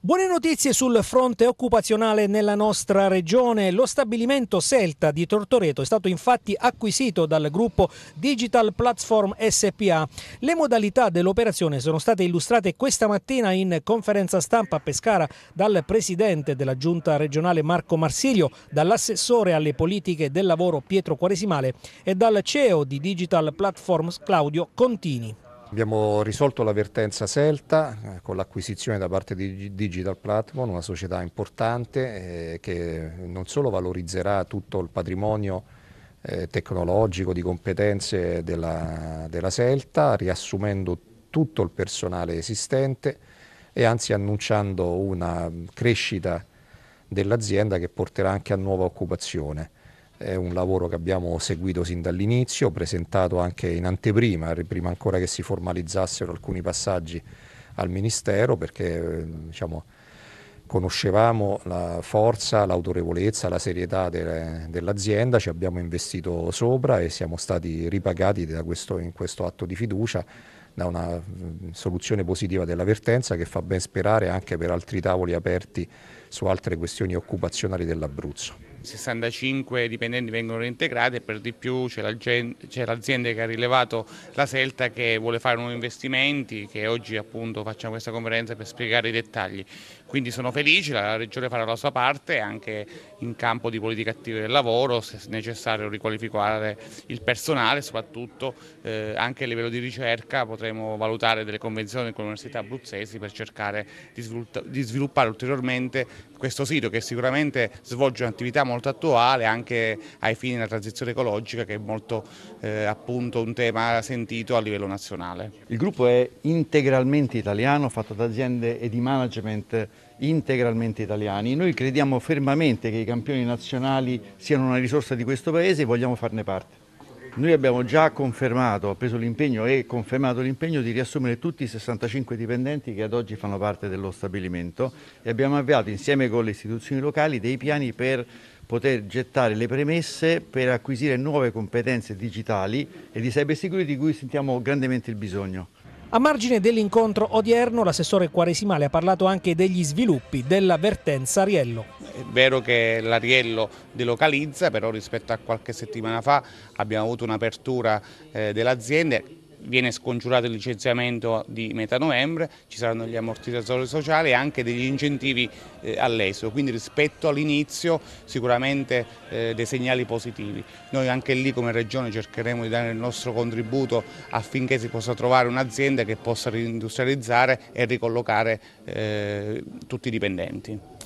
Buone notizie sul fronte occupazionale nella nostra regione. Lo stabilimento Celta di Tortoreto è stato infatti acquisito dal gruppo Digital Platform SPA. Le modalità dell'operazione sono state illustrate questa mattina in conferenza stampa a Pescara dal presidente della giunta regionale Marco Marsilio, dall'assessore alle politiche del lavoro Pietro Quaresimale e dal CEO di Digital Platforms Claudio Contini. Abbiamo risolto la vertenza Celta eh, con l'acquisizione da parte di Digital Platform, una società importante eh, che non solo valorizzerà tutto il patrimonio eh, tecnologico di competenze della, della Celta, riassumendo tutto il personale esistente e anzi annunciando una crescita dell'azienda che porterà anche a nuova occupazione è un lavoro che abbiamo seguito sin dall'inizio, presentato anche in anteprima, eh, prima ancora che si formalizzassero alcuni passaggi al Ministero, perché eh, diciamo, conoscevamo la forza, l'autorevolezza, la serietà de, dell'azienda, ci abbiamo investito sopra e siamo stati ripagati questo, in questo atto di fiducia da una mm, soluzione positiva dell'avvertenza che fa ben sperare anche per altri tavoli aperti su altre questioni occupazionali dell'Abruzzo. 65 dipendenti vengono reintegrati e per di più c'è, l'azienda che ha rilevato la Selta che vuole fare nuovi investimenti, che oggi appunto facciamo questa conferenza per spiegare i dettagli. Quindi sono felice, la Regione farà la sua parte anche in campo di politiche attive del lavoro, se necessario riqualificare il personale, soprattutto eh, anche a livello di ricerca potremo valutare delle convenzioni con le università abruzzesi per cercare di, svilupp di sviluppare ulteriormente questo sito che sicuramente svolge un'attività molto attuale anche ai fini della transizione ecologica che è molto eh, appunto un tema sentito a livello nazionale. Il gruppo è integralmente italiano, fatto da aziende e di management integralmente italiani. Noi crediamo fermamente che i campioni nazionali siano una risorsa di questo Paese e vogliamo farne parte. Noi abbiamo già confermato, preso l'impegno e confermato l'impegno di riassumere tutti i 65 dipendenti che ad oggi fanno parte dello stabilimento e abbiamo avviato insieme con le istituzioni locali dei piani per poter gettare le premesse per acquisire nuove competenze digitali e di cybersecurity di cui sentiamo grandemente il bisogno. A margine dell'incontro odierno, l'assessore Quaresimale ha parlato anche degli sviluppi della vertenza Ariello. È vero che l'Ariello delocalizza, però rispetto a qualche settimana fa abbiamo avuto un'apertura eh, dell'azienda viene scongiurato il licenziamento di metà novembre, ci saranno gli ammortizzatori sociali e anche degli incentivi eh, all'estero, quindi rispetto all'inizio sicuramente eh, dei segnali positivi. Noi anche lì come Regione cercheremo di dare il nostro contributo affinché si possa trovare un'azienda che possa reindustrializzare e ricollocare eh, tutti i dipendenti.